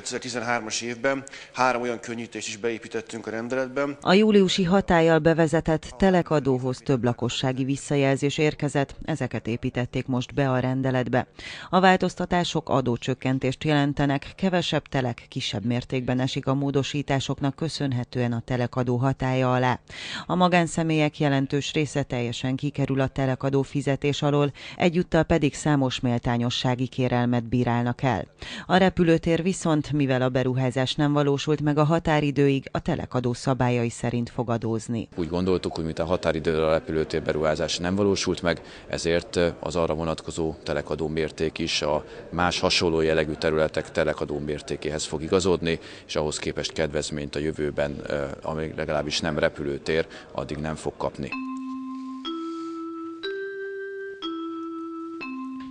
2013-as évben három olyan könnyítést is beépítettünk a rendeletben. A júliusi hatállyal bevezetett telekadóhoz több lakossági visszajelzés érkezett, ezeket építették most be a rendeletbe. A változtatások adócsökkentést jelentenek, kevesebb telek kisebb mértékben esik a módosításoknak köszönhetően a telekadó hatája alá. A magánszemélyek jelentős része teljesen kikerül a telekadó fizetés alól, egyúttal pedig számos méltányossági kérelmet bírálnak el. A repülőtér viszont Viszont, mivel a beruházás nem valósult meg a határidőig, a telekadó szabályai szerint fog adózni. Úgy gondoltuk, hogy a határidőre a repülőtér beruházás nem valósult meg, ezért eh, az arra vonatkozó telekadó mérték is a más hasonló jellegű területek telekadó mértékéhez fog igazodni, és ahhoz képest kedvezményt a jövőben, eh, amíg legalábbis nem repülőtér, addig nem fog kapni.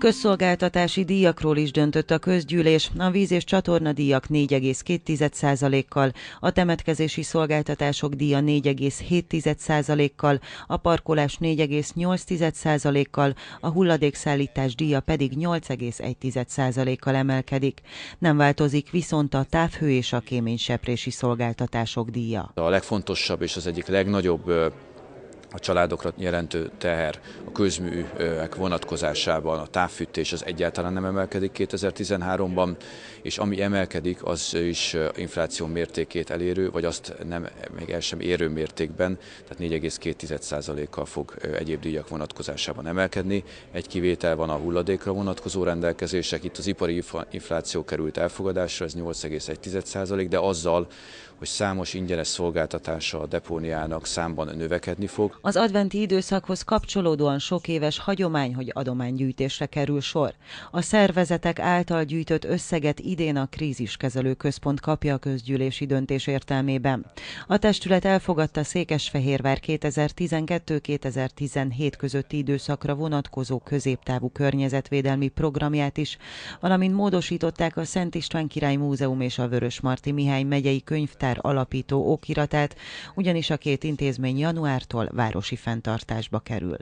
Közszolgáltatási díjakról is döntött a közgyűlés, a víz és csatorna díjak 4,2%-kal, a temetkezési szolgáltatások díja 4,7%-kal, a parkolás 4,8%-kal, a hulladékszállítás díja pedig 8,1%-kal emelkedik. Nem változik viszont a távhő és a kéményseprési szolgáltatások díja. A legfontosabb és az egyik legnagyobb a családokra jelentő teher a közműek vonatkozásában, a távfűtés az egyáltalán nem emelkedik 2013-ban, és ami emelkedik, az is infláció mértékét elérő, vagy azt nem, még el sem érő mértékben, tehát 4,2%-kal fog egyéb díjak vonatkozásában emelkedni. Egy kivétel van a hulladékra vonatkozó rendelkezések, itt az ipari infláció került elfogadásra, ez 8,1%, de azzal, hogy számos ingyenes szolgáltatása a depóniának számban növekedni fog, az adventi időszakhoz kapcsolódóan sok éves hagyomány, hogy adománygyűjtésre kerül sor. A szervezetek által gyűjtött összeget idén a kríziskezelő központ kapja a közgyűlési döntés értelmében. A testület elfogadta Székesfehérvár 2012-2017 közötti időszakra vonatkozó középtávú környezetvédelmi programját is, valamint módosították a Szent István Király Múzeum és a Vörös Marti Mihály megyei könyvtár alapító okiratát, ugyanis a két intézmény januártól vár városi fenntartásba kerül.